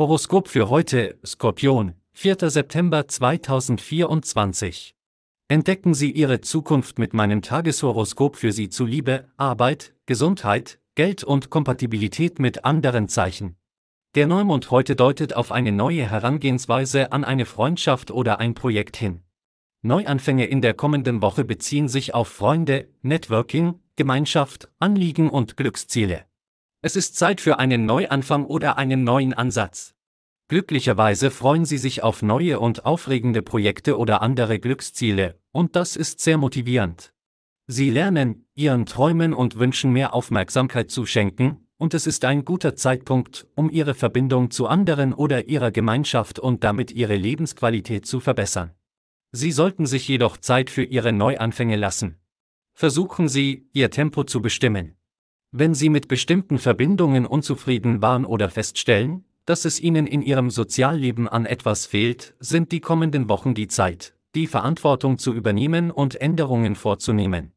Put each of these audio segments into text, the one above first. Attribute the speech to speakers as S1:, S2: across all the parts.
S1: Horoskop für heute, Skorpion, 4. September 2024. Entdecken Sie Ihre Zukunft mit meinem Tageshoroskop für Sie zu Liebe, Arbeit, Gesundheit, Geld und Kompatibilität mit anderen Zeichen. Der Neumond heute deutet auf eine neue Herangehensweise an eine Freundschaft oder ein Projekt hin. Neuanfänge in der kommenden Woche beziehen sich auf Freunde, Networking, Gemeinschaft, Anliegen und Glücksziele. Es ist Zeit für einen Neuanfang oder einen neuen Ansatz. Glücklicherweise freuen sie sich auf neue und aufregende Projekte oder andere Glücksziele, und das ist sehr motivierend. Sie lernen, ihren Träumen und Wünschen mehr Aufmerksamkeit zu schenken, und es ist ein guter Zeitpunkt, um ihre Verbindung zu anderen oder ihrer Gemeinschaft und damit ihre Lebensqualität zu verbessern. Sie sollten sich jedoch Zeit für ihre Neuanfänge lassen. Versuchen Sie, Ihr Tempo zu bestimmen wenn sie mit bestimmten Verbindungen unzufrieden waren oder feststellen, dass es ihnen in ihrem Sozialleben an etwas fehlt, sind die kommenden Wochen die Zeit, die Verantwortung zu übernehmen und Änderungen vorzunehmen.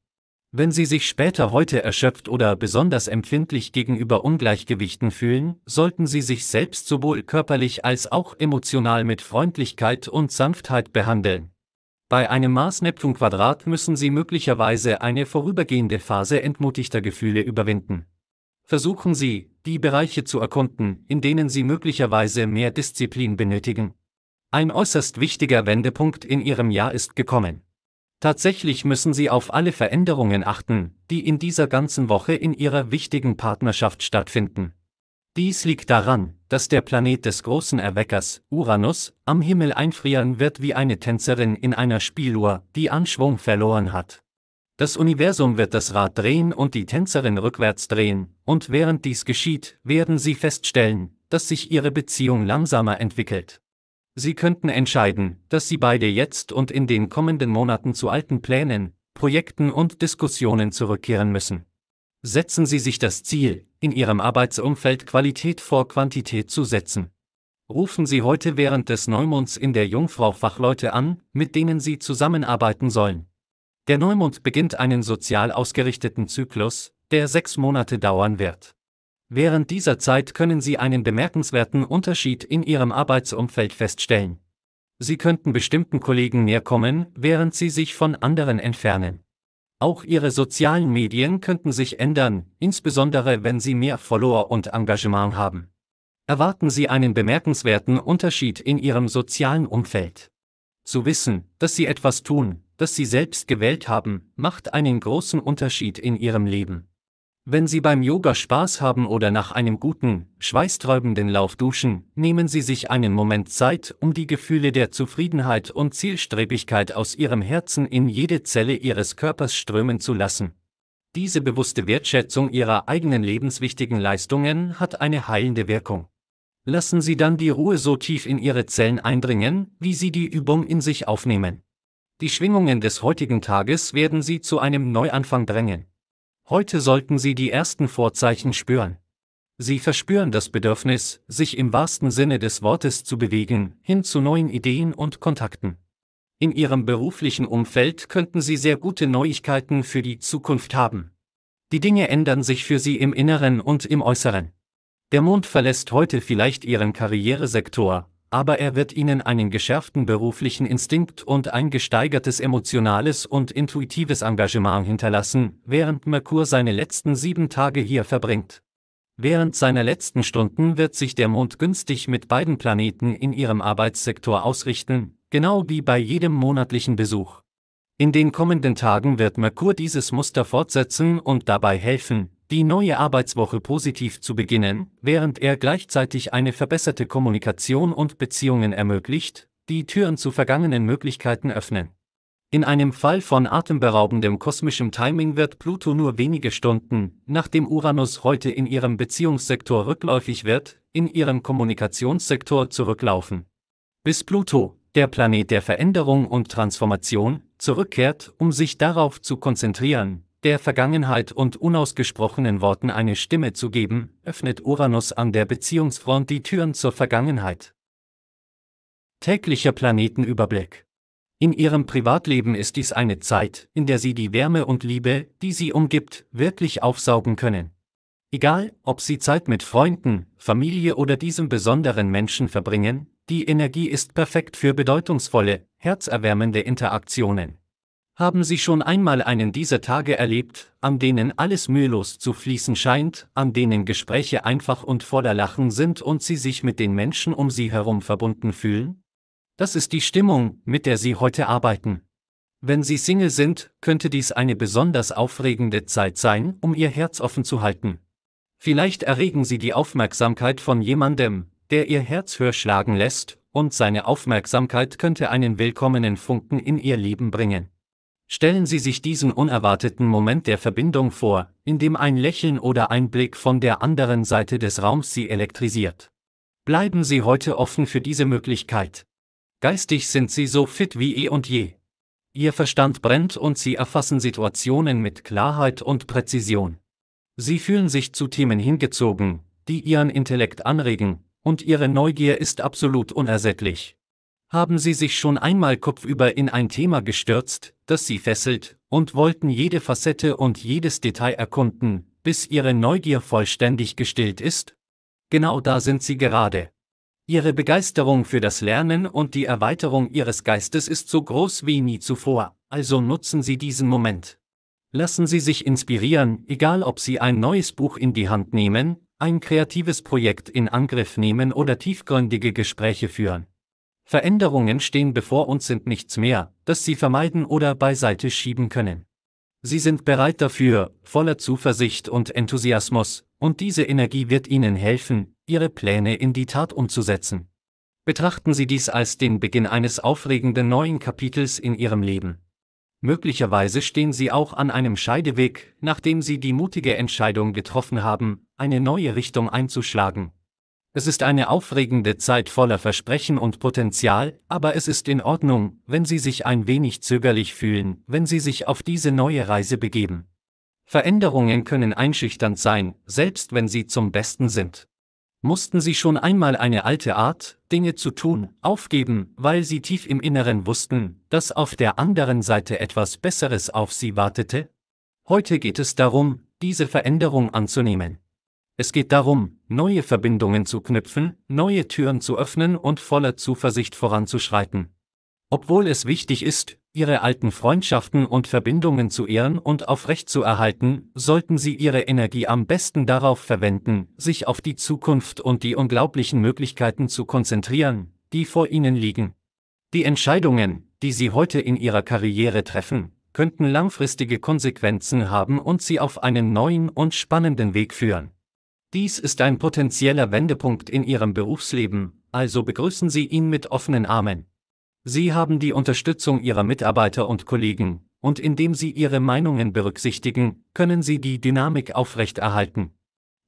S1: Wenn Sie sich später heute erschöpft oder besonders empfindlich gegenüber Ungleichgewichten fühlen, sollten Sie sich selbst sowohl körperlich als auch emotional mit Freundlichkeit und Sanftheit behandeln, bei einem Mars-Neptun-Quadrat müssen Sie möglicherweise eine vorübergehende Phase entmutigter Gefühle überwinden. Versuchen Sie, die Bereiche zu erkunden, in denen Sie möglicherweise mehr Disziplin benötigen. Ein äußerst wichtiger Wendepunkt in Ihrem Jahr ist gekommen. Tatsächlich müssen Sie auf alle Veränderungen achten, die in dieser ganzen Woche in Ihrer wichtigen Partnerschaft stattfinden. Dies liegt daran, dass der Planet des großen Erweckers, Uranus, am Himmel einfrieren wird wie eine Tänzerin in einer Spieluhr, die Anschwung verloren hat. Das Universum wird das Rad drehen und die Tänzerin rückwärts drehen, und während dies geschieht, werden sie feststellen, dass sich ihre Beziehung langsamer entwickelt. Sie könnten entscheiden, dass sie beide jetzt und in den kommenden Monaten zu alten Plänen, Projekten und Diskussionen zurückkehren müssen. Setzen Sie sich das Ziel, in Ihrem Arbeitsumfeld Qualität vor Quantität zu setzen. Rufen Sie heute während des Neumonds in der Jungfrau Fachleute an, mit denen Sie zusammenarbeiten sollen. Der Neumond beginnt einen sozial ausgerichteten Zyklus, der sechs Monate dauern wird. Während dieser Zeit können Sie einen bemerkenswerten Unterschied in Ihrem Arbeitsumfeld feststellen. Sie könnten bestimmten Kollegen näher kommen, während Sie sich von anderen entfernen. Auch ihre sozialen Medien könnten sich ändern, insbesondere wenn sie mehr Follower und Engagement haben. Erwarten Sie einen bemerkenswerten Unterschied in Ihrem sozialen Umfeld. Zu wissen, dass Sie etwas tun, das Sie selbst gewählt haben, macht einen großen Unterschied in Ihrem Leben. Wenn Sie beim Yoga Spaß haben oder nach einem guten, schweißträubenden Lauf duschen, nehmen Sie sich einen Moment Zeit, um die Gefühle der Zufriedenheit und Zielstrebigkeit aus Ihrem Herzen in jede Zelle Ihres Körpers strömen zu lassen. Diese bewusste Wertschätzung Ihrer eigenen lebenswichtigen Leistungen hat eine heilende Wirkung. Lassen Sie dann die Ruhe so tief in Ihre Zellen eindringen, wie Sie die Übung in sich aufnehmen. Die Schwingungen des heutigen Tages werden Sie zu einem Neuanfang drängen. Heute sollten Sie die ersten Vorzeichen spüren. Sie verspüren das Bedürfnis, sich im wahrsten Sinne des Wortes zu bewegen, hin zu neuen Ideen und Kontakten. In Ihrem beruflichen Umfeld könnten Sie sehr gute Neuigkeiten für die Zukunft haben. Die Dinge ändern sich für Sie im Inneren und im Äußeren. Der Mond verlässt heute vielleicht Ihren Karrieresektor, aber er wird ihnen einen geschärften beruflichen Instinkt und ein gesteigertes emotionales und intuitives Engagement hinterlassen, während Merkur seine letzten sieben Tage hier verbringt. Während seiner letzten Stunden wird sich der Mond günstig mit beiden Planeten in ihrem Arbeitssektor ausrichten, genau wie bei jedem monatlichen Besuch. In den kommenden Tagen wird Merkur dieses Muster fortsetzen und dabei helfen, die neue Arbeitswoche positiv zu beginnen, während er gleichzeitig eine verbesserte Kommunikation und Beziehungen ermöglicht, die Türen zu vergangenen Möglichkeiten öffnen. In einem Fall von atemberaubendem kosmischem Timing wird Pluto nur wenige Stunden, nachdem Uranus heute in ihrem Beziehungssektor rückläufig wird, in ihrem Kommunikationssektor zurücklaufen. Bis Pluto, der Planet der Veränderung und Transformation, zurückkehrt, um sich darauf zu konzentrieren, der Vergangenheit und unausgesprochenen Worten eine Stimme zu geben, öffnet Uranus an der Beziehungsfront die Türen zur Vergangenheit. Täglicher Planetenüberblick. In Ihrem Privatleben ist dies eine Zeit, in der Sie die Wärme und Liebe, die Sie umgibt, wirklich aufsaugen können. Egal, ob Sie Zeit mit Freunden, Familie oder diesem besonderen Menschen verbringen, die Energie ist perfekt für bedeutungsvolle, herzerwärmende Interaktionen. Haben Sie schon einmal einen dieser Tage erlebt, an denen alles mühelos zu fließen scheint, an denen Gespräche einfach und voller Lachen sind und Sie sich mit den Menschen um Sie herum verbunden fühlen? Das ist die Stimmung, mit der Sie heute arbeiten. Wenn Sie Single sind, könnte dies eine besonders aufregende Zeit sein, um Ihr Herz offen zu halten. Vielleicht erregen Sie die Aufmerksamkeit von jemandem, der Ihr Herz höher schlagen lässt, und seine Aufmerksamkeit könnte einen willkommenen Funken in Ihr Leben bringen. Stellen Sie sich diesen unerwarteten Moment der Verbindung vor, in dem ein Lächeln oder ein Blick von der anderen Seite des Raums Sie elektrisiert. Bleiben Sie heute offen für diese Möglichkeit. Geistig sind Sie so fit wie eh und je. Ihr Verstand brennt und Sie erfassen Situationen mit Klarheit und Präzision. Sie fühlen sich zu Themen hingezogen, die Ihren Intellekt anregen, und Ihre Neugier ist absolut unersättlich haben sie sich schon einmal kopfüber in ein Thema gestürzt, das sie fesselt, und wollten jede Facette und jedes Detail erkunden, bis ihre Neugier vollständig gestillt ist? Genau da sind sie gerade. Ihre Begeisterung für das Lernen und die Erweiterung ihres Geistes ist so groß wie nie zuvor, also nutzen Sie diesen Moment. Lassen Sie sich inspirieren, egal ob Sie ein neues Buch in die Hand nehmen, ein kreatives Projekt in Angriff nehmen oder tiefgründige Gespräche führen. Veränderungen stehen bevor und sind nichts mehr, das sie vermeiden oder beiseite schieben können. Sie sind bereit dafür, voller Zuversicht und Enthusiasmus, und diese Energie wird Ihnen helfen, Ihre Pläne in die Tat umzusetzen. Betrachten Sie dies als den Beginn eines aufregenden neuen Kapitels in Ihrem Leben. Möglicherweise stehen Sie auch an einem Scheideweg, nachdem Sie die mutige Entscheidung getroffen haben, eine neue Richtung einzuschlagen, es ist eine aufregende Zeit voller Versprechen und Potenzial, aber es ist in Ordnung, wenn Sie sich ein wenig zögerlich fühlen, wenn Sie sich auf diese neue Reise begeben. Veränderungen können einschüchternd sein, selbst wenn sie zum Besten sind. Mussten Sie schon einmal eine alte Art, Dinge zu tun, aufgeben, weil Sie tief im Inneren wussten, dass auf der anderen Seite etwas Besseres auf Sie wartete? Heute geht es darum, diese Veränderung anzunehmen. Es geht darum, neue Verbindungen zu knüpfen, neue Türen zu öffnen und voller Zuversicht voranzuschreiten. Obwohl es wichtig ist, ihre alten Freundschaften und Verbindungen zu ehren und aufrechtzuerhalten, sollten sie ihre Energie am besten darauf verwenden, sich auf die Zukunft und die unglaublichen Möglichkeiten zu konzentrieren, die vor ihnen liegen. Die Entscheidungen, die sie heute in ihrer Karriere treffen, könnten langfristige Konsequenzen haben und sie auf einen neuen und spannenden Weg führen. Dies ist ein potenzieller Wendepunkt in Ihrem Berufsleben, also begrüßen Sie ihn mit offenen Armen. Sie haben die Unterstützung Ihrer Mitarbeiter und Kollegen, und indem Sie Ihre Meinungen berücksichtigen, können Sie die Dynamik aufrechterhalten.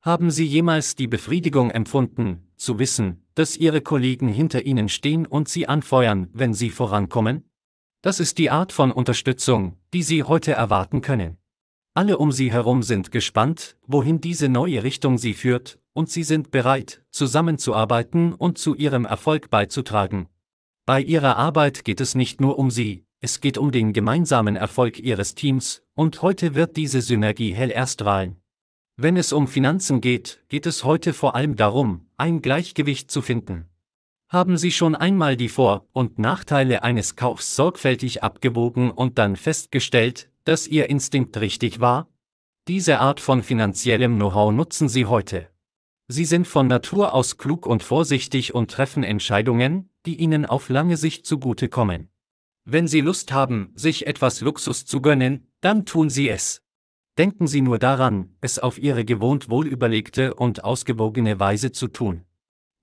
S1: Haben Sie jemals die Befriedigung empfunden, zu wissen, dass Ihre Kollegen hinter Ihnen stehen und Sie anfeuern, wenn Sie vorankommen? Das ist die Art von Unterstützung, die Sie heute erwarten können. Alle um sie herum sind gespannt, wohin diese neue Richtung sie führt, und sie sind bereit, zusammenzuarbeiten und zu ihrem Erfolg beizutragen. Bei ihrer Arbeit geht es nicht nur um sie, es geht um den gemeinsamen Erfolg ihres Teams, und heute wird diese Synergie hell erstrahlen. Wenn es um Finanzen geht, geht es heute vor allem darum, ein Gleichgewicht zu finden. Haben Sie schon einmal die Vor- und Nachteile eines Kaufs sorgfältig abgewogen und dann festgestellt, dass Ihr Instinkt richtig war? Diese Art von finanziellem Know-how nutzen Sie heute. Sie sind von Natur aus klug und vorsichtig und treffen Entscheidungen, die Ihnen auf lange Sicht zugutekommen. Wenn Sie Lust haben, sich etwas Luxus zu gönnen, dann tun Sie es. Denken Sie nur daran, es auf Ihre gewohnt wohlüberlegte und ausgewogene Weise zu tun.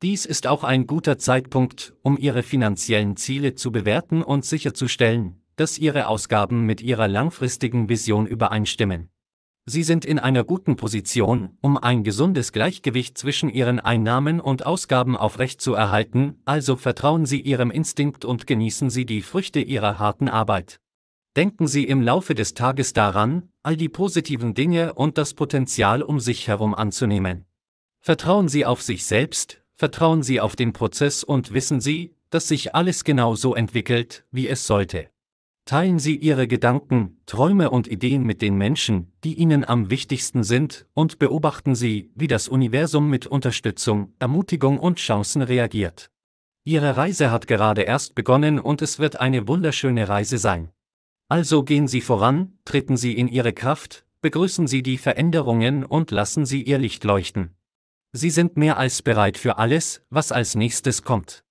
S1: Dies ist auch ein guter Zeitpunkt, um Ihre finanziellen Ziele zu bewerten und sicherzustellen, dass ihre Ausgaben mit ihrer langfristigen Vision übereinstimmen. Sie sind in einer guten Position, um ein gesundes Gleichgewicht zwischen ihren Einnahmen und Ausgaben aufrechtzuerhalten, also vertrauen Sie Ihrem Instinkt und genießen Sie die Früchte Ihrer harten Arbeit. Denken Sie im Laufe des Tages daran, all die positiven Dinge und das Potenzial um sich herum anzunehmen. Vertrauen Sie auf sich selbst, vertrauen Sie auf den Prozess und wissen Sie, dass sich alles genau so entwickelt, wie es sollte. Teilen Sie Ihre Gedanken, Träume und Ideen mit den Menschen, die Ihnen am wichtigsten sind, und beobachten Sie, wie das Universum mit Unterstützung, Ermutigung und Chancen reagiert. Ihre Reise hat gerade erst begonnen und es wird eine wunderschöne Reise sein. Also gehen Sie voran, treten Sie in Ihre Kraft, begrüßen Sie die Veränderungen und lassen Sie Ihr Licht leuchten. Sie sind mehr als bereit für alles, was als nächstes kommt.